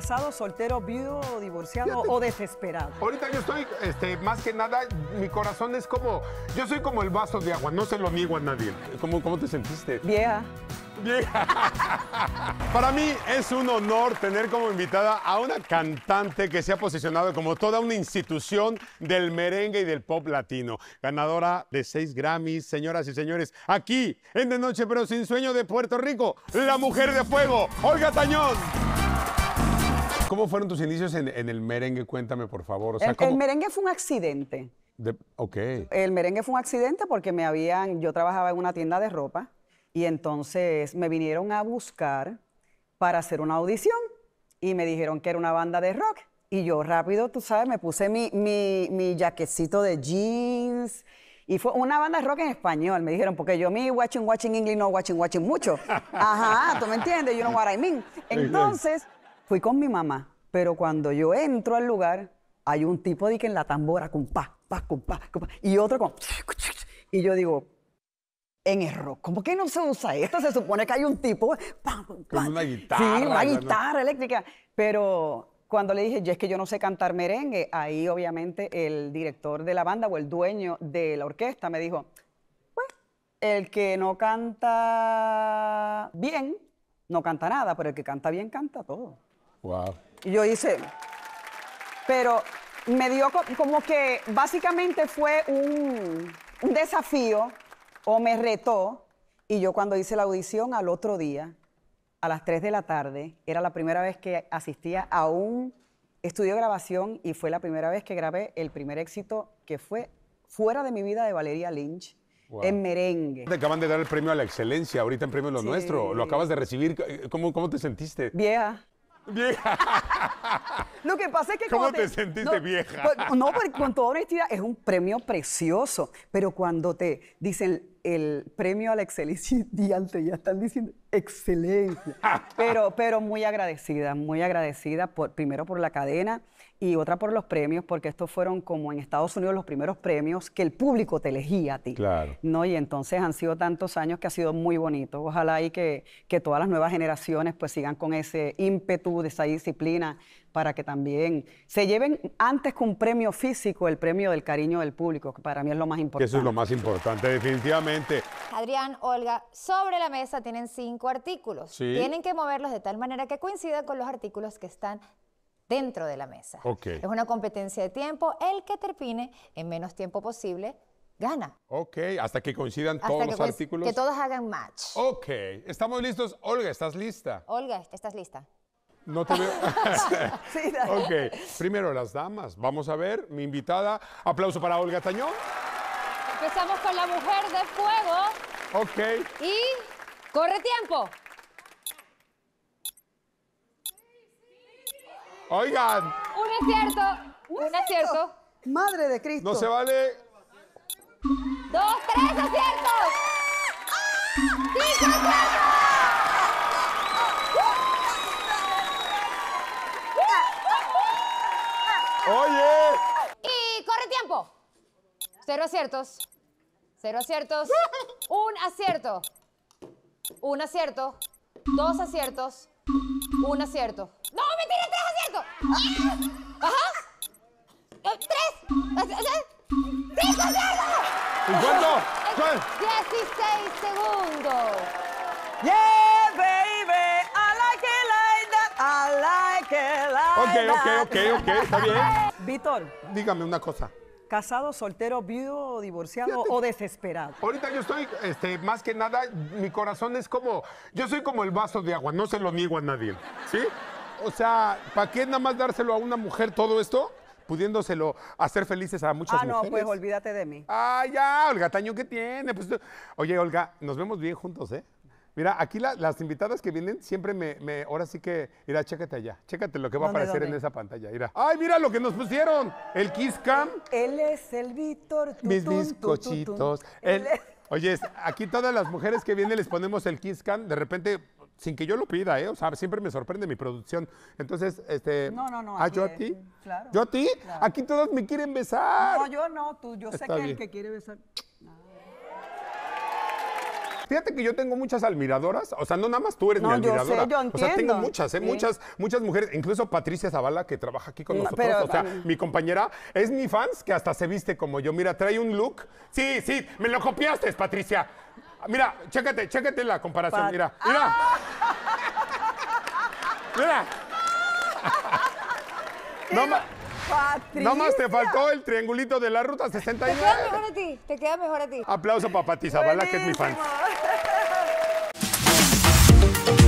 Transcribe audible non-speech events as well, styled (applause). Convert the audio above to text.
casado, soltero, viudo, divorciado o desesperado? Ahorita yo estoy, este, más que nada, mi corazón es como, yo soy como el vaso de agua, no se lo amigo a nadie. ¿Cómo, cómo te sentiste? Vieja. Vieja. (laughs) Para mí es un honor tener como invitada a una cantante que se ha posicionado como toda una institución del merengue y del pop latino. Ganadora de seis Grammys, señoras y señores, aquí en De Noche pero Sin Sueño de Puerto Rico, la mujer de fuego, Olga Tañón. ¿Cómo fueron tus inicios en, el merengue? Cuéntame, por favor. el, merengue fue un accidente. ok. El merengue fue un accidente porque me habían, yo trabajaba en una tienda de ropa y entonces me vinieron a buscar para hacer una audición y me dijeron que era una banda de rock. Y yo rápido, tú sabes, me puse mi, mi, mi jaquecito de jeans. Y fue una banda de rock en español, me dijeron, porque yo mi watching, watching English, no watching, watching mucho. (laughs) Ajá, tú me entiendes, you know what I mean. Entonces, fui con mi mamá pero cuando yo entro al lugar, hay un tipo de que en la tambora, con pa, pa, con pa, y otro con... Y yo digo, en error ¿Cómo que no se usa esto? Se supone que hay un tipo. una guitarra. guitarra eléctrica. Pero cuando le dije, yo es que yo no sé cantar merengue, ahí obviamente el director de la banda o el dueño de la orquesta me dijo, pues, el que no canta bien, no canta nada, pero el que canta bien, canta todo. Y yo hice. Pero me dio como que básicamente fue un, desafío o me retó. Y yo cuando hice la audición al otro día, a las 3 de la tarde, era la primera vez que asistía a un estudio de grabación y fue la primera vez que grabé el primer éxito que fue fuera de mi vida de Valeria Lynch. En merengue. Te acaban de dar el premio a la excelencia, ahorita en premio Lo Nuestro. Lo acabas de recibir. ¿Cómo, cómo te sentiste? Vieja. Vieja. (laughs) Lo que pasa es que... ¿Cómo te, te, sentiste vieja? Pues, no, porque con toda honestidad es un premio precioso, pero cuando te dicen el premio a la excelencia (laughs) ya están diciendo excelencia. (laughs) pero, pero muy agradecida, muy agradecida por, primero por la cadena y otra por los premios, porque estos fueron como en Estados Unidos los primeros premios que el público te elegía a ti. Claro. ¿no? Y entonces han sido tantos años que ha sido muy bonito. Ojalá y que, que todas las nuevas generaciones pues sigan con ese ímpetu, de esa disciplina para que también se lleven antes que un premio físico el premio del cariño del público, que para mí es lo más importante. Eso es lo más importante, definitivamente. Adrián, Olga, sobre la mesa tienen cinco artículos. Tienen que moverlos de tal manera que coincidan con los artículos que están dentro de la mesa. Es una competencia de tiempo. El que termine en menos tiempo posible gana. Ok, hasta que coincidan todos los artículos. Que todos hagan match. Ok, estamos listos. Olga, ¿estás lista? Olga, ¿estás lista? No te veo. (laughs) sí, ok, primero las damas. Vamos a ver, mi invitada. Aplauso para Olga Tañón. Empezamos con la mujer de fuego. Ok. Y corre tiempo. Oigan. Un acierto. Un, acierto? Madre de Cristo. No se vale. Dos, tres aciertos. ¡Oye! Y corre tiempo. Cero aciertos. Cero aciertos. Un acierto. Un acierto. Dos aciertos. Un acierto. ¡No, me tiré tres aciertos! ¡Ah! Ok, ok, ok, ok, está bien. Víctor. Dígame una cosa. ¿Casado, soltero, viudo, divorciado o desesperado? Ahorita yo estoy, este, más que nada, mi corazón es como, yo soy como el vaso de agua, no se lo niego a nadie, ¿sí? O sea, ¿para qué nada más dárselo a una mujer todo esto? pudiéndoselo hacer felices a muchas mujeres. Ah, no, pues olvídate de mí. Ah, ya, Olga Taño, ¿qué tiene? Pues, oye, Olga, nos vemos bien juntos, ¿eh? Mira, aquí las invitadas que vienen siempre me, Ahora sí que. Mira, chécate allá. Chécate lo que va a aparecer en esa pantalla. Mira. ¡Ay, mira lo que nos pusieron! El Kiss Cam. Él es el Víctor. Mis bizcochitos. él es Oye, aquí todas las mujeres que vienen les ponemos el Kiss Cam. De repente, sin que yo lo pida, ¿eh? O sea, siempre me sorprende mi producción. Entonces, este. No, no, no. ¿Ah, yo a ti? Claro. ¿Yo a ti? Aquí todas me quieren besar. No, yo no. Tú, yo sé que el que quiere besar. Fíjate que yo tengo muchas admiradoras, o sea, no nada más tú eres mi admiradora. Yo sé, yo entiendo. O sea, tengo muchas, ¿eh? muchas, muchas mujeres, incluso Patricia Zavala que trabaja aquí con nosotros, o sea, mi compañera es mi fans que hasta se viste como yo. Mira, trae un look. Sí, sí, me lo copiaste, Patricia. Mira, chécate, chécate la comparación, mira, mira. ¡Ah! Mira. (laughs) no más. te faltó el triangulito de la ruta 69. Te queda mejor a ti, te queda mejor a ti. Aplauso para Patricia Zavala, que es mi fan. Thank you.